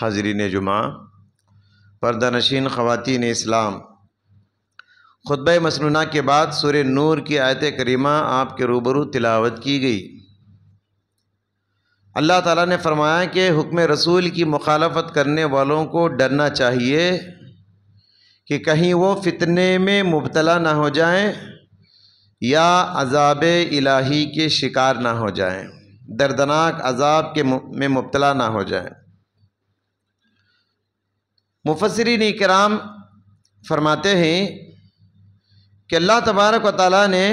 हाजरीन जुमा नशीन ख़वान इस्लाम खुतब मसनूना के बाद सुर नूर की आयत करीमा आपके रूबरू तिलावत की गई अल्लाह ताला ने फरमाया कि हुक्म रसूल की मुखालफत करने वालों को डरना चाहिए कि कहीं वो फितने में मुबतला ना हो जाएं या अजाब इलाही के शिकार ना हो जाएं दर्दनाक अजाब के में मुबतला ना हो जाएं मुफसरिन कराम फरमाते हैं कि अल्लाह तबारक व ताली ने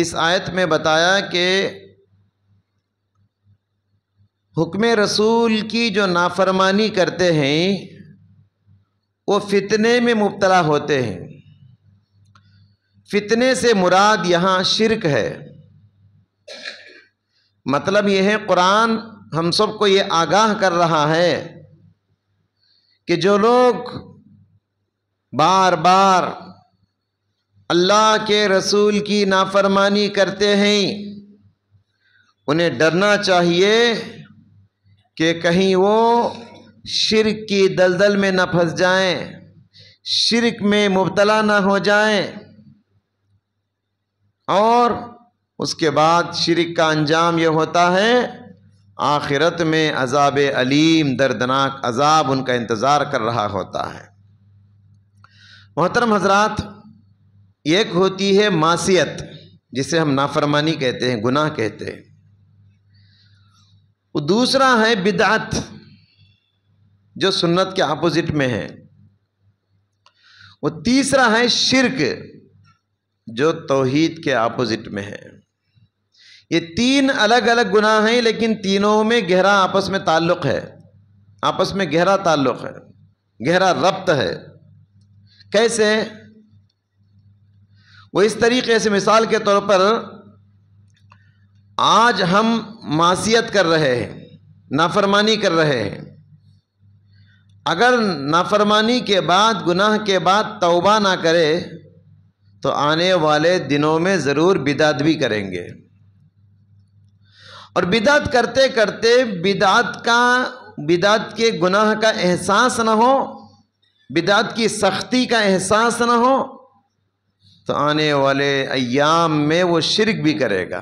इस आयत में बताया कि हुक्म रसूल की जो नाफरमानी करते हैं वो फितने में मुबतला होते हैं फितने से मुराद यहाँ शिरक है मतलब यह है कुरान हम सबको ये आगाह कर रहा है कि जो लोग बार बार अल्लाह के रसूल की नाफरमानी करते हैं उन्हें डरना चाहिए कि कहीं वो शिरक की दलदल में न फंस जाएं, शिरक में मुबतला ना हो जाएं और उसके बाद शिरक का अंजाम ये होता है आखिरत में अजाब अलीम दर्दनाक अजाब उनका इंतज़ार कर रहा होता है मोहतरम हजरात एक होती है मासीत जिसे हम नाफरमानी कहते हैं गुनाह कहते हैं वो दूसरा है बिदात जो सुन्नत के अपोज़िट में है वो तीसरा है शिरक जो तौहीद के अपोज़िट में है ये तीन अलग अलग गुनाह हैं लेकिन तीनों में गहरा आपस में ताल्लुक़ है आपस में गहरा ताल्लुक़ है गहरा रब्त है कैसे वो इस तरीके से मिसाल के तौर पर आज हम मासीत कर रहे हैं नाफरमानी कर रहे हैं अगर नाफरमानी के बाद गुनाह के बाद तौबा ना करे तो आने वाले दिनों में ज़रूर बिदादबी भी करेंगे और बिदात करते करते बिदात का बिदात के गुनाह का एहसास ना हो बिदात की सख्ती का एहसास ना हो तो आने वाले अयाम में वो शिरक भी करेगा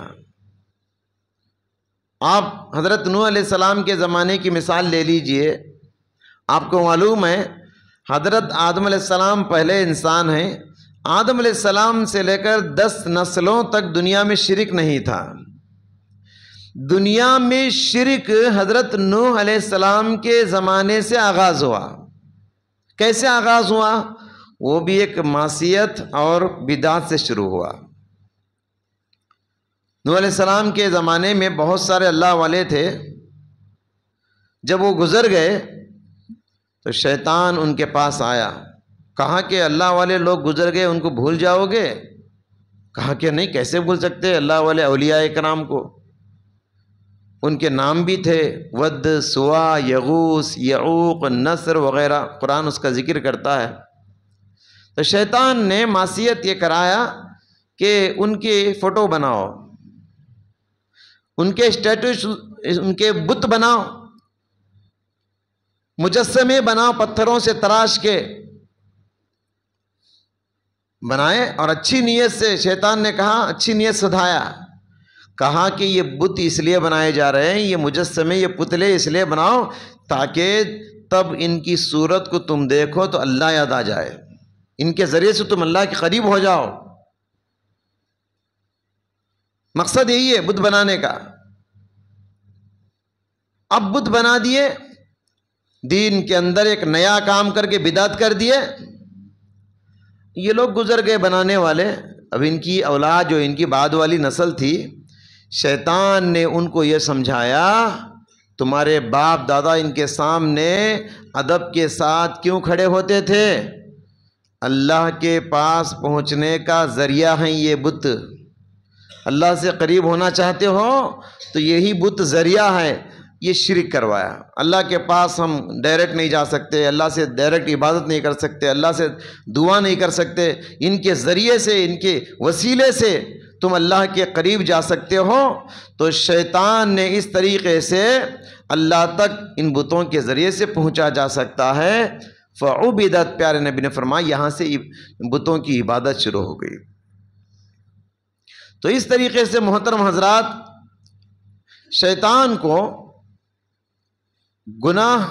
आप हज़रत नू सलाम के ज़माने की मिसाल ले लीजिए आपको मालूम है हज़रत आदम सलाम पहले इंसान हैं आदम सलाम से लेकर दस नस्लों तक दुनिया में शिरक नहीं था दुनिया में शिरक हज़रत नूह सलाम के ज़माने से आगाज़ हुआ कैसे आगाज़ हुआ वो भी एक मासीत और बिदात से शुरू हुआ नूह सलाम के ज़माने में बहुत सारे अल्लाह वाले थे जब वो गुज़र गए तो शैतान उनके पास आया कहा कि अल्लाह वाले लोग गुज़र गए उनको भूल जाओगे कहा कि नहीं कैसे भूल सकते अल्लाह वाले अलिया कराम को उनके नाम भी थे वद सुआ यगूस यऊक नसर वगैरह कुरान उसका ज़िक्र करता है तो शैतान ने मासीत ये कराया कि उनके फ़ोटो बनाओ उनके स्टेटस उनके बुत बनाओ मुजस्मे बनाओ पत्थरों से तराश के बनाए और अच्छी नीयत से शैतान ने कहा अच्छी नीयत सुधाया कहा कि ये बुत इसलिए बनाए जा रहे हैं ये मुजस्मे ये पुतले इसलिए बनाओ ताकि तब इनकी सूरत को तुम देखो तो अल्लाह याद आ जाए इनके ज़रिए से तुम अल्लाह के करीब हो जाओ मकसद यही है बुत बनाने का अब बुत बना दिए दीन के अंदर एक नया काम करके बिदात कर दिए ये लोग गुजर गए बनाने वाले अब इनकी औलाद जो इनकी बाद वाली नस्ल थी शैतान ने उनको ये समझाया तुम्हारे बाप दादा इनके सामने अदब के साथ क्यों खड़े होते थे अल्लाह के पास पहुंचने का ज़रिया है ये बुत अल्लाह से करीब होना चाहते हो तो यही बुत ज़रिया है ये शिरक करवाया अल्लाह के पास हम डायरेक्ट नहीं जा सकते अल्लाह से डायरेक्ट इबादत नहीं कर सकते अल्लाह से दुआ नहीं कर सकते इनके ज़रिए से इनके वसीले से तुम अल्लाह के करीब जा सकते हो तो शैतान ने इस तरीके से अल्लाह तक इन बुतों के ज़रिए से पहुंचा जा सकता है फ़ाउबिदत प्यारे नबी ने फरमाया यहाँ से बुतों की इबादत शुरू हो गई तो इस तरीके से मोहतरम हजरात शैतान को गुनाह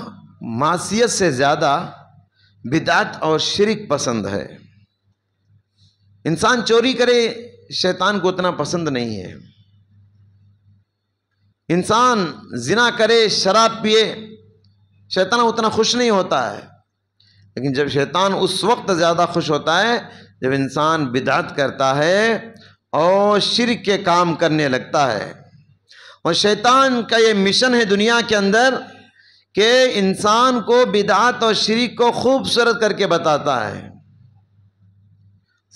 मासीत से ज़्यादा बिदात और शिरक पसंद है इंसान चोरी करे शैतान को उतना पसंद नहीं है इंसान जिना करे शराब पिए शैतान उतना खुश नहीं होता है लेकिन जब शैतान उस वक्त ज़्यादा खुश होता है जब इंसान बिदात करता है और शिर के काम करने लगता है और शैतान का ये मिशन है दुनिया के अंदर कि इंसान को बिदात और शरीक को खूबसूरत करके बताता है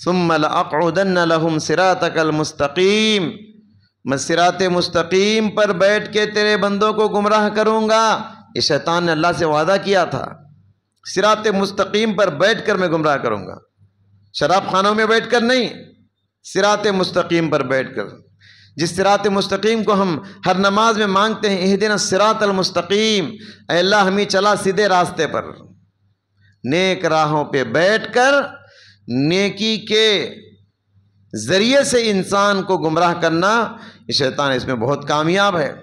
सुमल अक़ुदन सिरातकल मुस्तकीम मैं सिरात मुस्तकीम पर बैठ के तेरे बंदों को गुमराह करूँगा ये शैतान ने अल्लाह से वादा किया था सिरात मुस्तकीम पर बैठ कर मैं गुमराह करूँगा शराब खानों में बैठ कर नहीं सिरात मुस्तकीम पर बैठ कर जिस सिरात मुस्तकीम को हम हर नमाज में मांगते हैं यह दिन सिरात मुस्तकीम अल्लाह हमें चला सीधे रास्ते पर नेक राहों पर बैठ कर नेकी के ज़रिए से इंसान को गुमराह करना ये शैतान इसमें बहुत कामयाब है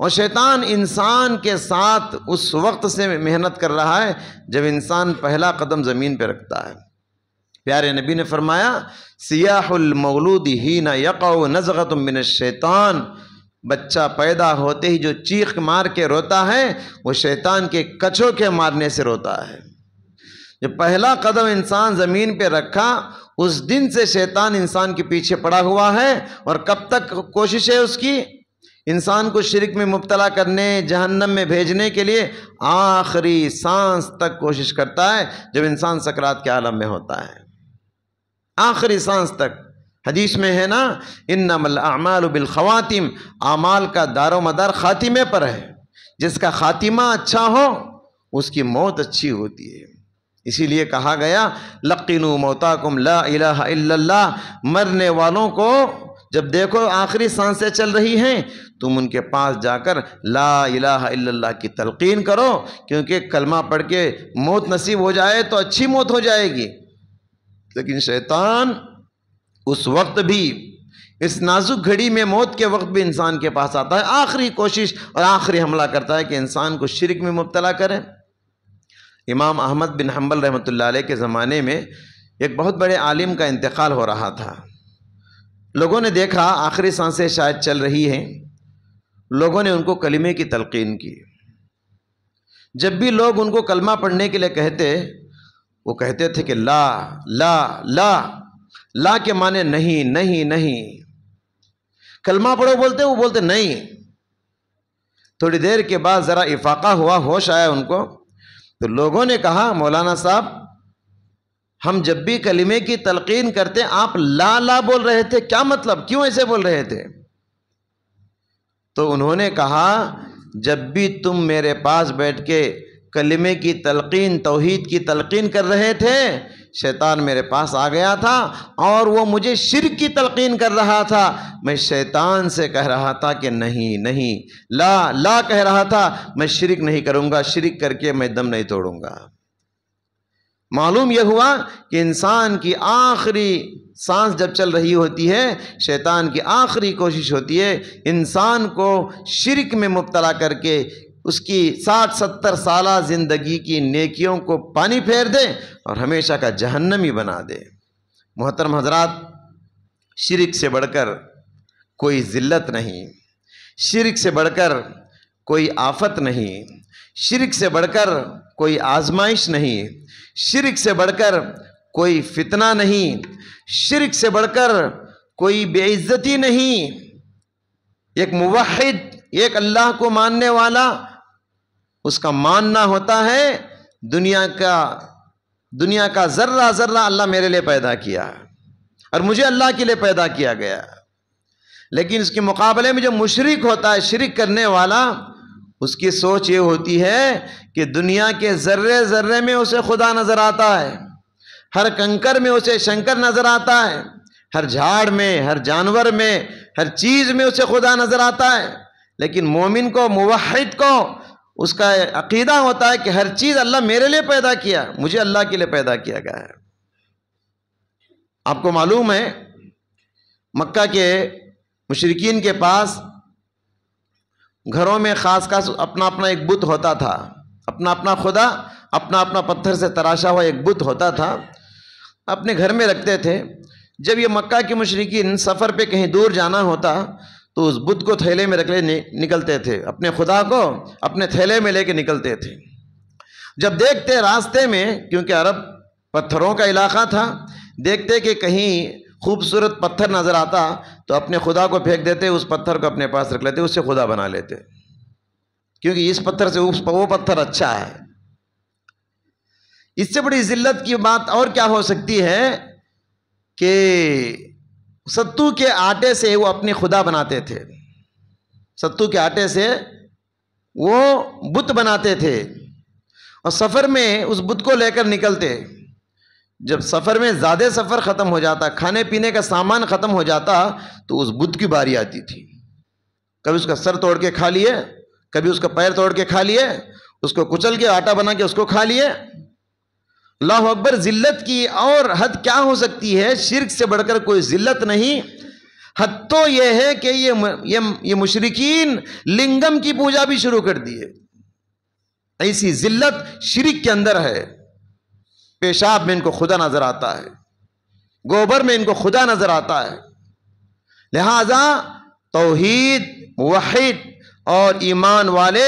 और शैतान इंसान के साथ उस वक्त से मेहनत कर रहा है जब इंसान पहला कदम ज़मीन पर रखता है प्यारे नबी ने फरमाया सियाहमूद ही न यक़ नज़गत मिन शैतान बच्चा पैदा होते ही जो चीख मार के रोता है वो शैतान के कचों के मारने से रोता है जब पहला कदम इंसान ज़मीन पे रखा उस दिन से शैतान इंसान के पीछे पड़ा हुआ है और कब तक कोशिश है उसकी इंसान को शिरक में मुबतला करने जहन्नम में भेजने के लिए आखिरी सांस तक कोशिश करता है जब इंसान सकरात के आलम में होता है आखिरी सांस तक हदीस में है ना इन नमल बिलखवातिम आमाल का दारो मदार खातिमे पर है जिसका खातिमा अच्छा हो उसकी मौत अच्छी होती है इसीलिए कहा गया लकीनु मोताकुम ला मरने वालों को जब देखो आखिरी सांसें चल रही हैं तुम उनके पास जाकर ला इला की तलकिन करो क्योंकि कलमा पढ़ के मौत नसीब हो जाए तो अच्छी मौत हो जाएगी लेकिन शैतान उस वक्त भी इस नाजुक घड़ी में मौत के वक्त भी इंसान के पास आता है आखिरी कोशिश और आखिरी हमला करता है कि इंसान को शिरक में मुबतला करें इमाम अहमद बिन हम्बल रहमत के ज़माने में एक बहुत बड़े आलिम का इंतकाल हो रहा था लोगों ने देखा आखिरी सांसें शायद चल रही हैं लोगों ने उनको कलमे की तलकिन की जब भी लोग उनको कलमा पढ़ने के लिए कहते वो कहते थे कि ला ला ला ला के माने नहीं नहीं नहीं कलमा पढ़ो बोलते वो बोलते नहीं थोड़ी देर के बाद ज़रा इफाका हुआ होश आया उनको तो लोगों ने कहा मौलाना साहब हम जब भी कलिमे की तलकीन करते आप ला ला बोल रहे थे क्या मतलब क्यों ऐसे बोल रहे थे तो उन्होंने कहा जब भी तुम मेरे पास बैठ के कलिमे की तलकीन तोहीद की तलकीन कर रहे थे शैतान मेरे पास आ गया था और वो मुझे शिर की तलकीन कर रहा था मैं शैतान से कह रहा था कि नहीं नहीं ला ला कह रहा था मैं शिरक नहीं करूँगा शिरक करके मैं दम नहीं तोड़ूंगा मालूम यह हुआ कि इंसान की आखिरी सांस जब चल रही होती है शैतान की आखिरी कोशिश होती है इंसान को शिरक में मुबतला करके उसकी साठ सत्तर साल ज़िंदगी की नेकियों को पानी फेर दे और हमेशा का ही बना दे मोहतरम हजरात शिरक से बढ़कर कोई ज़िल्लत नहीं शिरक से बढ़कर कोई आफत नहीं शिरक से बढ़कर कोई आजमाइश नहीं शिरक से बढ़कर कोई फितना नहीं शिरक से बढ़कर कोई बेइज्जती नहीं एक मुवहद एक अल्लाह को मानने वाला उसका मानना होता है दुनिया का दुनिया का ज़र्रा ज़र्रा अल्लाह मेरे लिए पैदा किया और मुझे अल्लाह के लिए पैदा किया गया लेकिन इसके मुकाबले में जो मुशरक होता है शर्क करने वाला उसकी सोच ये होती है कि दुनिया के ज़र्रे ज़र्रे में उसे खुदा नज़र आता है हर कंकर में उसे शंकर नज़र आता है हर झाड़ में हर जानवर में हर चीज़ में उसे खुदा नज़र आता है लेकिन मोमिन को मुवहद को उसका अकीदा होता है कि हर चीज़ अल्लाह मेरे लिए पैदा किया मुझे अल्लाह के लिए पैदा किया गया है आपको मालूम है मक्का के मशरकिन के पास घरों में ख़ास खास अपना अपना एक बुत होता था अपना अपना खुदा अपना अपना पत्थर से तराशा हुआ एक बुत होता था अपने घर में रखते थे जब ये मक्का के मशरकिन सफ़र पे कहीं दूर जाना होता तो उस बुद्ध को थैले में रख ले निकलते थे अपने खुदा को अपने थैले में लेके निकलते थे जब देखते रास्ते में क्योंकि अरब पत्थरों का इलाका था देखते कि कहीं खूबसूरत पत्थर नज़र आता तो अपने खुदा को फेंक देते उस पत्थर को अपने पास रख लेते उससे खुदा बना लेते क्योंकि इस पत्थर से उस वो पत्थर अच्छा है इससे बड़ी ज़िल्लत की बात और क्या हो सकती है कि सत्तू के आटे से वो अपने खुदा बनाते थे सत्तू के आटे से वो बुत बनाते थे और सफ़र में उस बुत को लेकर निकलते जब सफ़र में ज़्यादा सफ़र ख़त्म हो जाता खाने पीने का सामान ख़त्म हो जाता तो उस बुत की बारी आती थी कभी उसका सर तोड़ के खा लिए कभी उसका पैर तोड़ के खा लिए उसको कुचल के आटा बना के उसको खा लिए अल्लाह अकबर जिल्लत की और हद क्या हो सकती है शिरक से बढ़कर कोई जिल्लत नहीं हद तो यह है कि ये ये ये मुशरकिन लिंगम की पूजा भी शुरू कर दिए ऐसी जिल्लत शिरक के अंदर है पेशाब में इनको खुदा नजर आता है गोबर में इनको खुदा नजर आता है लिहाजा तोहीद वहीद और ईमान वाले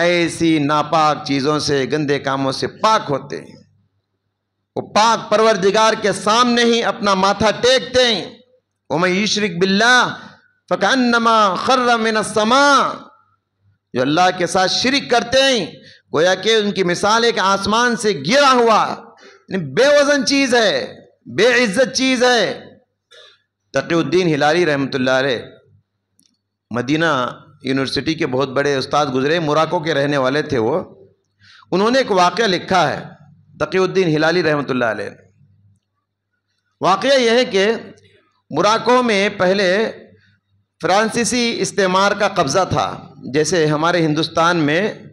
ऐसी नापाक चीज़ों से गंदे कामों से पाक होते हैं वो पाक परवरदिगार के सामने ही अपना माथा टेकते हैं मैं ईशरक बिल्ला फ़कानमा खर्रमिन समा जो अल्लाह के साथ शिरक करते हैं गोया कि उनकी मिसाल एक आसमान से गिरा हुआ बेवजन चीज़ है बेइज्जत चीज़ है तकीउद्दीन हिलारी रहमत मदीना यूनिवर्सिटी के बहुत बड़े उस्ताद गुजरे मोराको के रहने वाले थे वो उन्होंने एक वाक़ लिखा है तकीउद्दीन हिलाली रहमत वाक़ यह है कि मुराको में पहले फ्रांसीसी इस्तेमार का कब्ज़ा था जैसे हमारे हिंदुस्तान में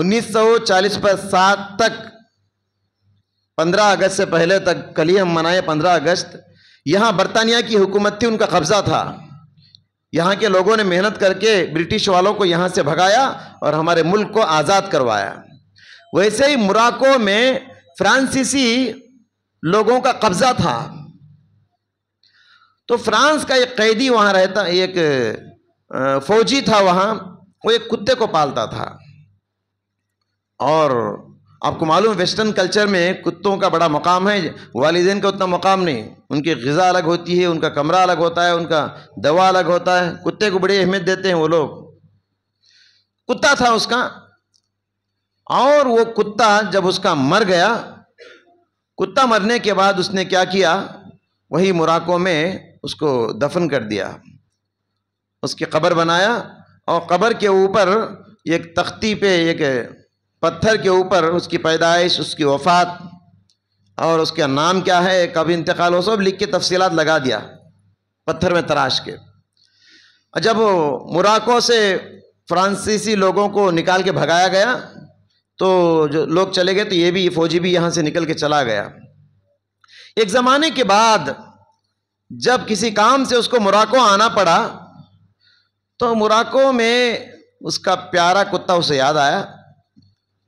1940 पर सात तक 15 अगस्त से पहले तक कल ही हम मनाए 15 अगस्त यहाँ बरतानिया की हुकूमत थी उनका कब्ज़ा था यहाँ के लोगों ने मेहनत करके ब्रिटिश वालों को यहाँ से भगाया और हमारे मुल्क को आज़ाद करवाया वैसे ही मुराको में फ्रांसीसी लोगों का कब्जा था तो फ्रांस का एक कैदी वहाँ रहता एक फौजी था वहाँ वो एक कुत्ते को पालता था और आपको मालूम वेस्टर्न कल्चर में कुत्तों का बड़ा मकाम है वालदेन का उतना मकाम नहीं उनकी गज़ा अलग होती है उनका कमरा अलग होता है उनका दवा अलग होता है कुत्ते को बड़ी अहमियत देते हैं वो लोग कुत्ता था उसका और वो कुत्ता जब उसका मर गया कुत्ता मरने के बाद उसने क्या किया वही मुराकों में उसको दफन कर दिया उसकी कब्र बनाया और कब्र के ऊपर एक तख्ती पे एक पत्थर के ऊपर उसकी पैदाइश उसकी वफ़ात और उसका नाम क्या है कब इंतकाल हो सब लिख के तफसीत लगा दिया पत्थर में तराश के जब मुराकों से फ्रांसीसी लोगों को निकाल के भगाया गया तो जो लोग चले गए तो ये भी फौजी भी यहाँ से निकल के चला गया एक ज़माने के बाद जब किसी काम से उसको मुराको आना पड़ा तो मुराको में उसका प्यारा कुत्ता उसे याद आया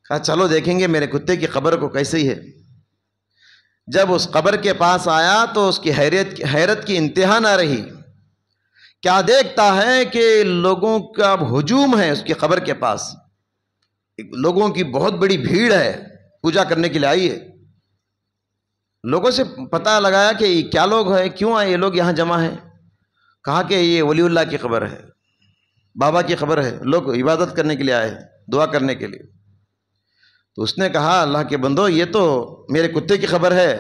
कहा चलो देखेंगे मेरे कुत्ते की खबर को कैसी है जब उस कब्र के पास आया तो उसकी हैरियत हैरत की इंतहा ना रही क्या देखता है कि लोगों का हजूम है उसकी खबर के पास लोगों की बहुत बड़ी भीड़ है पूजा करने के लिए आई है लोगों से पता लगाया कि क्या लोग हैं क्यों आए ये लोग यहाँ जमा हैं कहा कि ये वलीउल्ला की खबर है बाबा की खबर है लोग इबादत करने के लिए आए हैं दुआ करने के लिए तो उसने कहा अल्लाह के बंदो ये तो मेरे कुत्ते की खबर है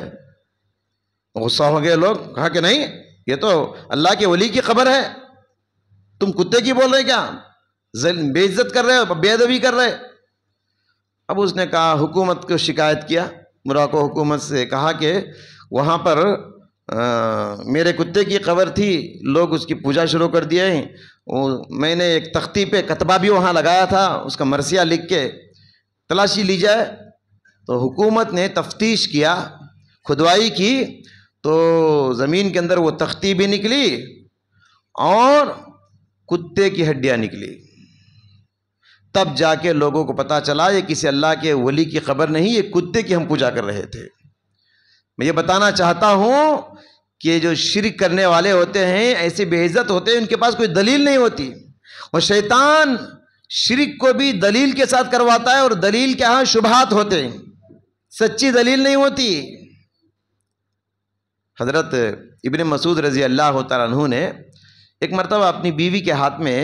गुस्सा हो गए लोग कहा कि नहीं ये तो अल्लाह के वली की खबर है तुम कुत्ते की बोल रहे क्या बेइज्जत कर रहे हो बेअदबी कर रहे अब उसने कहा हुकूमत को शिकायत किया मोराको हुकूमत से कहा कि वहाँ पर आ, मेरे कुत्ते की खबर थी लोग उसकी पूजा शुरू कर दिए हैं मैंने एक तख्ती पे कतबा भी वहाँ लगाया था उसका मरसिया लिख के तलाशी ली जाए तो हुकूमत ने तफ्तीश किया खुदवाई की तो ज़मीन के अंदर वो तख्ती भी निकली और कुत्ते की हड्डियाँ निकली तब जाके लोगों को पता चला ये किसी अल्लाह के वली की खबर नहीं ये कुत्ते की हम पूजा कर रहे थे मैं ये बताना चाहता हूँ कि जो शिरक करने वाले होते हैं ऐसे बेइज्जत होते हैं उनके पास कोई दलील नहीं होती और शैतान शिरक को भी दलील के साथ करवाता है और दलील के यहाँ शुभात होते हैं सच्ची दलील नहीं होती हज़रत इबन मसूद रज़ी अल्लाह तु ने एक मरतबा अपनी बीवी के हाथ में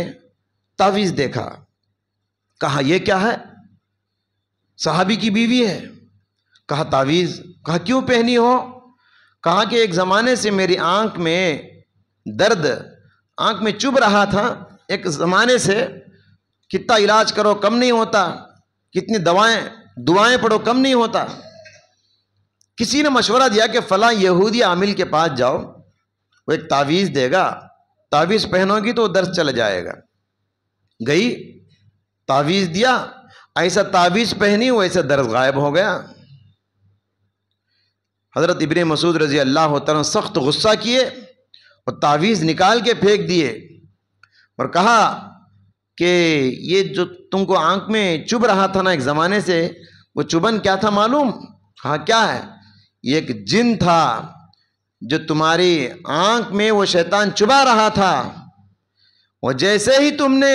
तावीज़ देखा कहा यह क्या है साहबी की बीवी है कहा तावीज़ कहा क्यों पहनी हो कहा कि एक ज़माने से मेरी आंख में दर्द आंख में चुभ रहा था एक ज़माने से कितना इलाज करो कम नहीं होता कितनी दवाएं दुआएं पढ़ो कम नहीं होता किसी ने मशवरा दिया कि फ़लाँ यहूदी आमिल के पास जाओ वो एक तावीज़ देगा तावीज़ पहनोगी तो वो दर्द चला जाएगा गई तावीज़ दिया ऐसा तावीज़ पहनी वैसा दर्द गायब हो गया हज़रत इबन मसूद रज़ी अल्लाह तन सख्त गुस्सा किए और तावीज़ निकाल के फेंक दिए और कहा कि ये जो तुमको आंख में चुभ रहा था ना एक ज़माने से वो चुभन क्या था मालूम कहा क्या है ये एक जिन था जो तुम्हारी आंख में वो शैतान चुबा रहा था और जैसे ही तुमने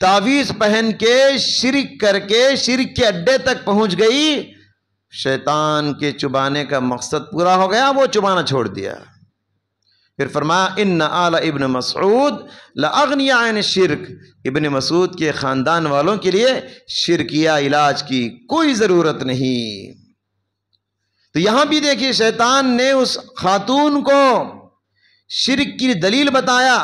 तावीज पहन के शिरक करके शिरक के अड्डे तक पहुंच गई शैतान के चुबाने का मकसद पूरा हो गया वो चुबाना छोड़ दिया फिर फरमाया इन आला इबन मसूद लगनियान शिरक इबन मसूद के ख़ानदान वालों के लिए शिरकिया इलाज की कोई ज़रूरत नहीं तो यहां भी देखिए शैतान ने उस खातून को शिरक की दलील बताया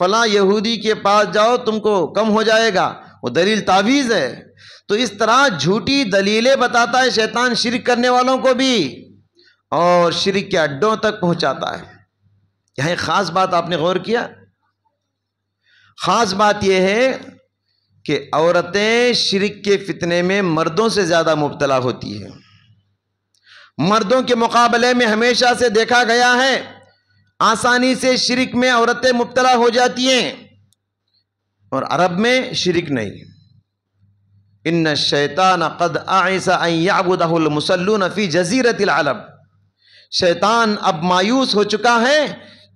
फला यहूदी के पास जाओ तुमको कम हो जाएगा वो दलील तावीज़ है तो इस तरह झूठी दलीलें बताता है शैतान शिरक करने वालों को भी और शिरक के अड्डों तक पहुंचाता है यह ख़ास बात आपने गौर किया ख़ास बात यह है कि औरतें शिरक के फितने में मर्दों से ज़्यादा मुबतला होती हैं मर्दों के मुकाबले में हमेशा से देखा गया है आसानी से शिरक में औरतें मुबतला हो जाती हैं और अरब में शिरक नहीं इन शैतान कद आयसाबुदमुसलून नफ़ी जजीरत अरब शैतान अब मायूस हो चुका है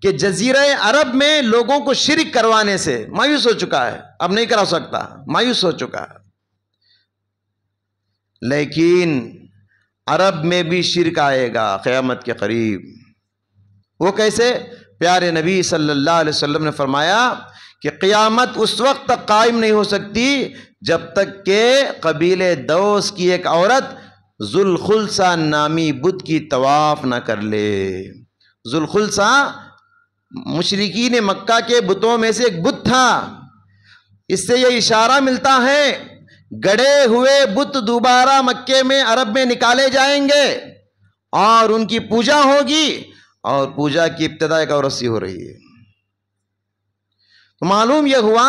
कि जजीर अरब में लोगों को शिरक करवाने से मायूस हो चुका है अब नहीं करा सकता मायूस हो चुका है लेकिन अरब में भी शिरक आएगा क्यामत के करीब वो कैसे प्यारे नबी सल्लल्लाहु अलैहि वसल्लम ने फरमाया कि क़ियामत उस वक्त तक कायम नहीं हो सकती जब तक के कबीले दोस्त की एक औरत जुलखुलसा नामी बुद्ध की तवाफ़ ना कर ले जुलखुलसा ने मक्का के बुतों में से एक बुत था इससे यह इशारा मिलता है गड़े हुए बुत दोबारा मक्के में अरब में निकाले जाएंगे और उनकी पूजा होगी और पूजा की इब्तदा एक औरत हो रही है तो मालूम यह हुआ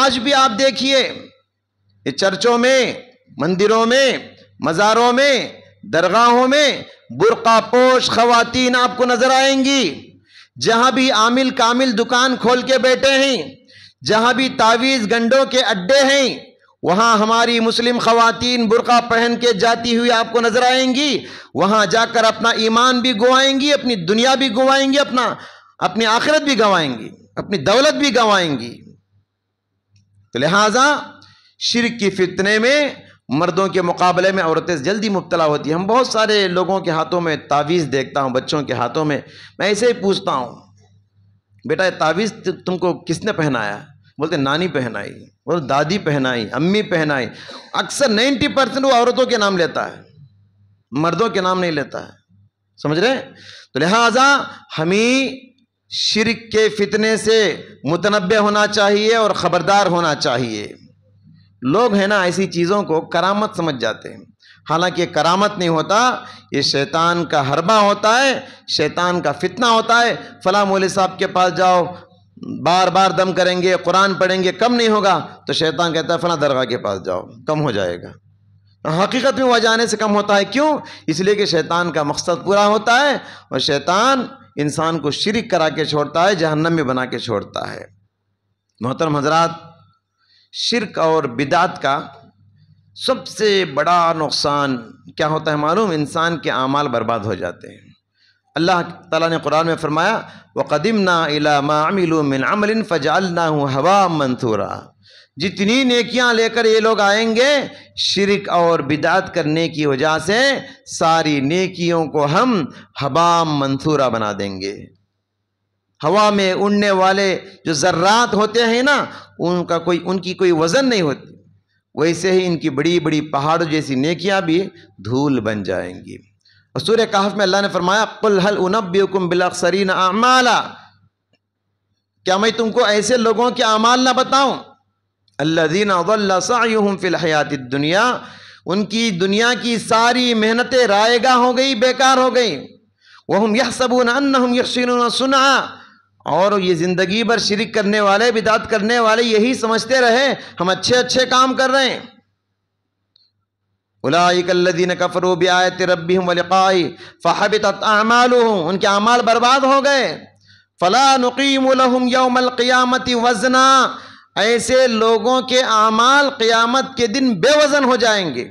आज भी आप देखिए चर्चों में मंदिरों में मज़ारों में दरगाहों में बुरका पोश खीन आपको नज़र आएंगी जहां भी आमिल कामिल दुकान खोल के बैठे हैं जहां भी तावीज़ गंडों के अड्डे हैं वहाँ हमारी मुस्लिम खवतिन बुरका पहन के जाती हुई आपको नजर आएंगी वहाँ जाकर अपना ईमान भी गंवाएंगी अपनी दुनिया भी गंवाएंगी अपना अपनी आखिरत भी गंवाएंगी अपनी दौलत भी गंवाएंगी तो लिहाजा शिर की फितने में मर्दों के मुकाबले में औरतें जल्दी मुबतला होती हैं हम बहुत सारे लोगों के हाथों में तावीज़ देखता हूँ बच्चों के हाथों में मैं ऐसे ही पूछता हूँ बेटा ये तावीज़ तुमको किसने पहनाया बोलते नानी पहनाई बोलते दादी पहनाई अम्मी पहनाई अक्सर नाइन्टी परसेंट वो औरतों के नाम लेता है मर्दों के नाम नहीं लेता है समझ रहे तो लिहाजा हमें शिरक के फितने से मुतनबे होना चाहिए और ख़बरदार होना चाहिए लोग हैं ना ऐसी चीज़ों को करामत समझ जाते हैं हालांकि करामत नहीं होता ये शैतान का हरबा होता है शैतान का फितना होता है फला मौल साहब के पास जाओ बार बार दम करेंगे कुरान पढ़ेंगे कम नहीं होगा तो शैतान कहता है फला दरगाह के पास जाओ कम हो जाएगा हाँ, हकीकत में वह जाने से कम होता है क्यों इसलिए कि शैतान का मकसद पूरा होता है और शैतान इंसान को शिरक करा के छोड़ता है जहन्नम में बना के छोड़ता है मोहतरम हजरात शिरक और बिदात का सबसे बड़ा नुकसान क्या होता है मालूम इंसान के अमाल बर्बाद हो जाते हैं अल्लाह ताला ने कुरान में फरमाया व कदम ना इलामिन अमलिन फ़जाल ना हवा मंथूरा जितनी नेकियां लेकर ये लोग आएंगे शिरक और बिदात करने की वजह से सारी नेकियों को हम हवा मंथूरा बना देंगे हवा में उड़ने वाले जो ज़र्रात होते हैं ना उनका कोई उनकी कोई वज़न नहीं होती वैसे ही इनकी बड़ी बड़ी पहाड़ों जैसी नेकियां भी धूल बन जाएंगी और सूर्य कहफ में अल्लाह ने फरमाया कुल हल उनबीकुम बिलसरीन अमाला क्या मैं तुमको ऐसे लोगों के अमाल ना बताऊं अल्लादीन फिल हयात दुनिया उनकी दुनिया की सारी मेहनतें रायगा हो गई बेकार हो गई वह हम यह सबून अन्न हम सुना और ये ज़िंदगी भर शिरक करने वाले बिदात करने वाले यही समझते रहे हम अच्छे अच्छे काम कर रहे हैं उलाकल्लिन कफरू बियात रबी वलिकाई फ़हबित अमाल उनके अमाल बर्बाद हो गए फ़ला नकीम यौमलक़ियामती वजना ऐसे लोगों के अमाल क़ियामत के दिन बेवज़न हो जाएंगे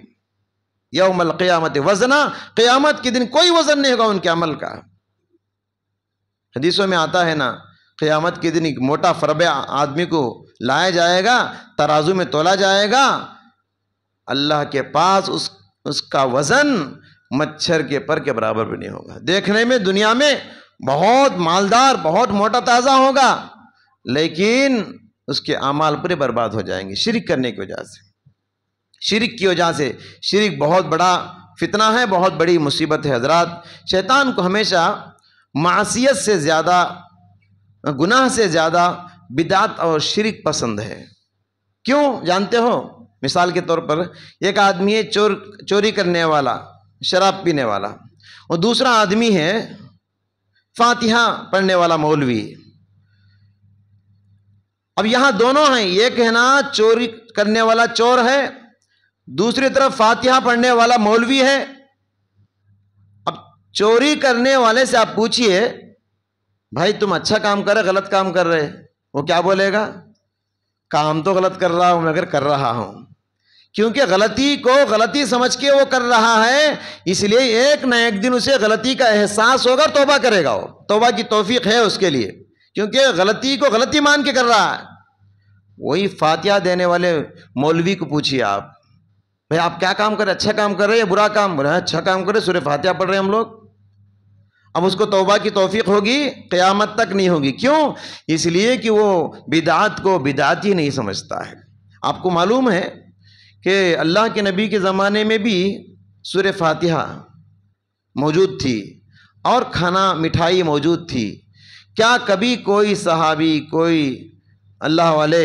यौमलक़ियामत वजना क़ियामत के दिन कोई वज़न नहीं होगा उनके अमल का हदीसों में आता है ना क़ियामत के दिन एक मोटा फ़रब आदमी को लाया जाएगा तराजू में तोला जाएगा अल्लाह के पास उस उसका वज़न मच्छर के पर के बराबर भी नहीं होगा देखने में दुनिया में बहुत मालदार बहुत मोटा ताज़ा होगा लेकिन उसके अमाल पूरे बर्बाद हो जाएंगे शिरक करने की वजह से शिरक की वजह से शिरक बहुत बड़ा फितना है बहुत बड़ी मुसीबत है हजरात शैतान को हमेशा मासीत से ज़्यादा गुनाह से ज़्यादा बिदात और शिरक पसंद है क्यों जानते हो मिसाल के तौर पर एक आदमी है चोर चोरी करने वाला शराब पीने वाला और दूसरा आदमी है फातिहा पढ़ने वाला मौलवी अब यहाँ दोनों हैं ये कहना चोरी करने वाला चोर है दूसरी तरफ फातिहा पढ़ने वाला मौलवी है अब चोरी करने वाले से आप पूछिए भाई तुम अच्छा काम कर रहे गलत काम कर रहे वो क्या बोलेगा काम तो गलत कर रहा हूँ मगर कर रहा हूँ क्योंकि गलती को गलती समझ के वो कर रहा है इसलिए एक न एक दिन उसे गलती का एहसास होगा तोबा करेगा वो तोबा की तोफीक है उसके लिए क्योंकि गलती को गलती मान के कर रहा है वही फातिहा देने वाले मौलवी को पूछिए आप भाई आप क्या काम कर रहे अच्छा काम कर रहे हैं या बुरा काम कर रहे हैं अच्छा काम कर रहे सूर्य फातिहा पढ़ रहे हैं हम लोग अब उसको तोबा की तोफ़ी होगी क़यामत तक नहीं होगी क्यों इसलिए कि वो बिदात को बिदात ही नहीं समझता है आपको मालूम है कि अल्लाह के नबी के ज़माने में भी सुर फातिहा मौजूद थी और खाना मिठाई मौजूद थी क्या कभी कोई सहाबी कोई अल्लाह वाले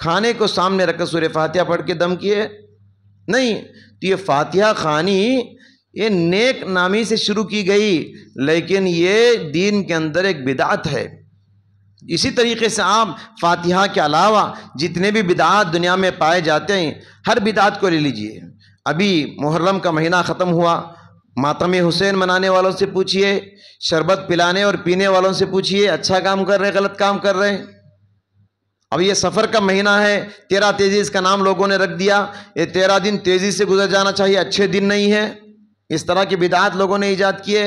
खाने को सामने रखकर सुर फातिहा पढ़ के दम किए नहीं तो ये फातिहा खानी ये नेक नामी से शुरू की गई लेकिन ये दीन के अंदर एक बिदात है इसी तरीके से आप फातिहा के अलावा जितने भी बिदात दुनिया में पाए जाते हैं हर बिदात को ले लीजिए अभी मुहर्रम का महीना ख़त्म हुआ मातम हुसैन मनाने वालों से पूछिए शरबत पिलाने और पीने वालों से पूछिए अच्छा काम कर रहे गलत काम कर रहे अब ये सफ़र का महीना है तेरह तेज़ी इसका नाम लोगों ने रख दिया ये तेरह दिन तेज़ी से गुजर जाना चाहिए अच्छे दिन नहीं है इस तरह की बिदात लोगों ने ईजाद किए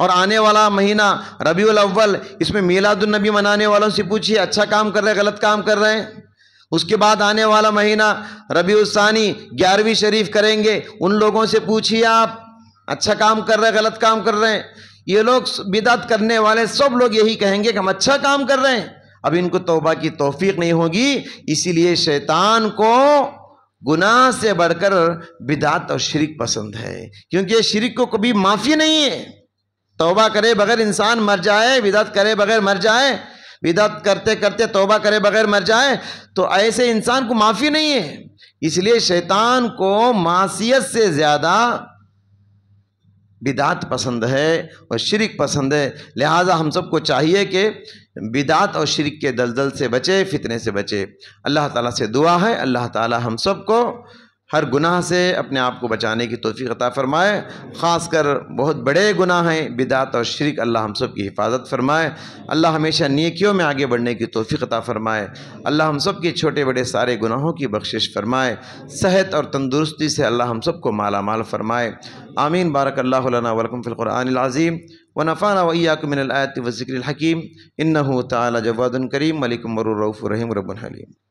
और आने वाला महीना रबीउल अव्वल इसमें मीलादुलनबी मनाने वालों से पूछिए अच्छा काम कर रहे हैं गलत काम कर रहे हैं उसके बाद आने वाला महीना रबीउसानी ग्यारहवीं शरीफ करेंगे उन लोगों से पूछिए आप अच्छा काम कर रहे हैं गलत काम कर रहे हैं ये लोग बिदात करने वाले सब लोग यही कहेंगे कि हम अच्छा काम कर रहे हैं अब इनको तोबा की तोफीक नहीं होगी इसीलिए शैतान को गुनाह से बढ़कर बिदात और शिरक पसंद है क्योंकि शिरक को कभी माफ़ी नहीं है तोबा करे बगैर इंसान मर जाए विदत करे बगैर मर जाए विदत करते करते तोबा करे बगैर मर जाए तो ऐसे इंसान को माफ़ी नहीं है इसलिए शैतान को मासीत से ज़्यादा बिदात पसंद है और शिरक पसंद है लिहाजा हम सबको चाहिए कि बिदात और शिरक के दलदल से बचे फितने से बचे अल्लाह ताला से दुआ है अल्लाह ताला हम सबको हर गुनाह से अपने आप को बचाने की तोफ़ी अता फ़रमाए ख़ास कर बहुत बड़े गुनाह हैं बिदात और शर्क अल्लाह हम सब की हिफाजत फ़रमाए अल्लाह हमेशा नेकियों में आगे बढ़ने की तोफ़ी अता फ़रमाए अल्लाह हम सब के छोटे बड़े सारे गुनाहों की बख्शिश फ़रमाए सेहत और तंदुरुस्ती से अल्लाह हम सब को माला माल फ़रमाए आमीन बारक अल्लाह वरकम फ़िलक़ुरानज़ीम व नफ़ाना वैयाकमिनत वज़िक्र हकीम इन ताला करीम मलिकमरफ़ुररहीम रबुल रबीम